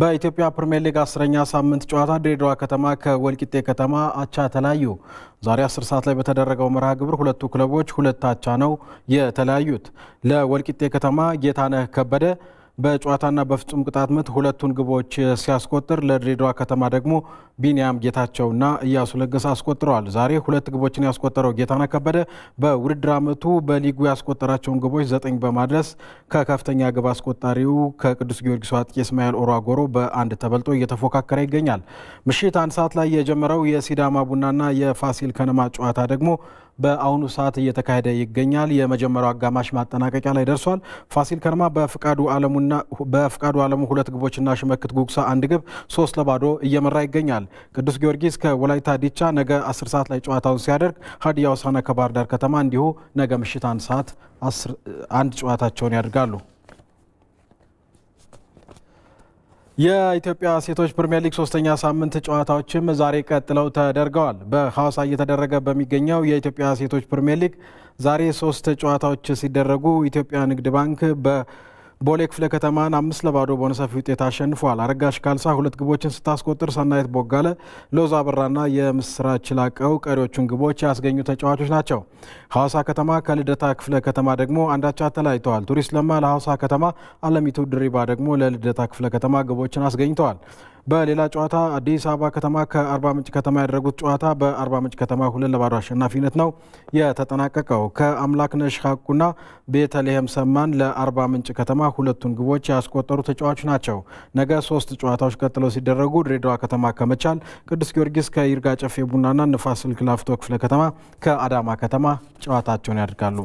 በኢትዮጵያ ፕሪምየር ሊግ አስረኛ ሳምንት ጨዋታ ድሬዳዋ ከተማ ከወልቂጤ ከተማ አቻ ተለያዩ። ዛሬ 10 ሰዓት ላይ በተደረገው መርሃ ግብር ሁለቱ ክለቦች ሁለት አቻ ነው የተለያዩት። ለወልቂጤ ከተማ ጌታነህ ከበደ በጨዋታና በፍጹም ቅጣት ምት ሁለቱን ግቦች ሲያስቆጥር ለድሬዳዋ ከተማ ደግሞ ቢኒያም ጌታቸውና እያሱ ለገሰ አስቆጥረዋል። ዛሬ ሁለት ግቦችን ያስቆጠረው ጌታነህ ከበደ በውድድር ዓመቱ በሊጉ ያስቆጠራቸውን ግቦች ዘጠኝ በማድረስ ከከፍተኛ ግብ አስቆጣሪው ከቅዱስ ጊዮርጊስ አጥቂ እስማኤል ኦሮጎሮ በአንድ ተበልጦ እየተፎካከረ ይገኛል። ምሽት አንድ ሰዓት ላይ የጀመረው የሲዳማ ቡናና የፋሲል ከነማ ጨዋታ ደግሞ በአሁኑ ሰዓት እየተካሄደ ይገኛል። የመጀመሪያው አጋማሽ ማጠናቀቂያ ላይ ደርሷል። ፋሲል ከነማ በፍቃዱ አለሙ ሁለት ግቦችና ሽመክት ጉግሳ አንድ ግብ ሶስት ለባዶ እየመራ ይገኛል። ቅዱስ ጊዮርጊስ ከወላይታ ዲቻ ነገ 10 ሰዓት ላይ ጨዋታውን ሲያደርግ ሀዲያ ሆሳዕና ከባህር ዳር ከተማ እንዲሁ ነገ ምሽት አንድ ሰዓት አንድ ጨዋታቸውን ያደርጋሉ። የኢትዮጵያ ሴቶች ፕሪምየር ሊግ ሶስተኛ ሳምንት ጨዋታዎችም ዛሬ ቀጥለው ተደርገዋል። በሐዋሳ እየተደረገ በሚገኘው የኢትዮጵያ ሴቶች ፕሪምየር ሊግ ዛሬ ሶስት ጨዋታዎች ሲደረጉ ኢትዮጵያ ንግድ ባንክ በ ቦሌ ክፍለ ከተማን አምስት ለባዶ በሆነ ሰፊ ውጤት አሸንፏል። አረጋሽ ካልሳ ሁለት ግቦችን ስታስቆጥር ሰናይት ቦጋለ፣ ሎዛ አበራና የምስራች ላቀው ቀሪዎቹን ግቦች ያስገኙ ተጫዋቾች ናቸው። ሐዋሳ ከተማ ከልደታ ክፍለ ከተማ ደግሞ አንዳቻ ተለያይተዋል። ቱሪስት ለማ ለሐዋሳ ከተማ፣ አለሚቱ ድሪባ ደግሞ ለልደታ ክፍለ ከተማ ግቦችን አስገኝተዋል። በሌላ ጨዋታ አዲስ አበባ ከተማ ከአርባ ምንጭ ከተማ ያደረጉት ጨዋታ በአርባ ምንጭ ከተማ ሁለት ለባዶ አሸናፊነት ነው የተጠናቀቀው። ከአምላክነሽ ሀቁና ቤተልሔም ሰማን ለአርባ ምንጭ ከተማ ሁለቱን ግቦች ያስቆጠሩ ተጫዋቾች ናቸው። ነገ ሶስት ጨዋታዎች ቀጥለው ሲደረጉ ድሬዳዋ ከተማ ከመቻል፣ ቅዱስ ጊዮርጊስ ከይርጋ ጨፌ ቡናና ንፋስ ስልክ ላፍቶ ክፍለ ከተማ ከአዳማ ከተማ ጨዋታቸውን ያደርጋሉ።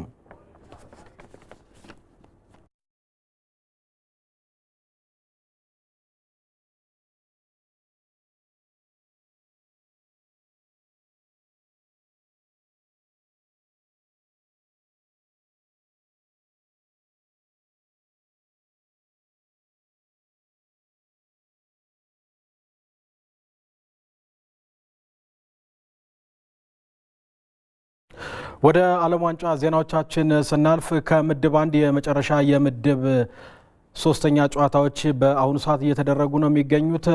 ወደ ዓለም ዋንጫ ዜናዎቻችን ስናልፍ ከምድብ አንድ የመጨረሻ የምድብ ሶስተኛ ጨዋታዎች በአሁኑ ሰዓት እየተደረጉ ነው የሚገኙት።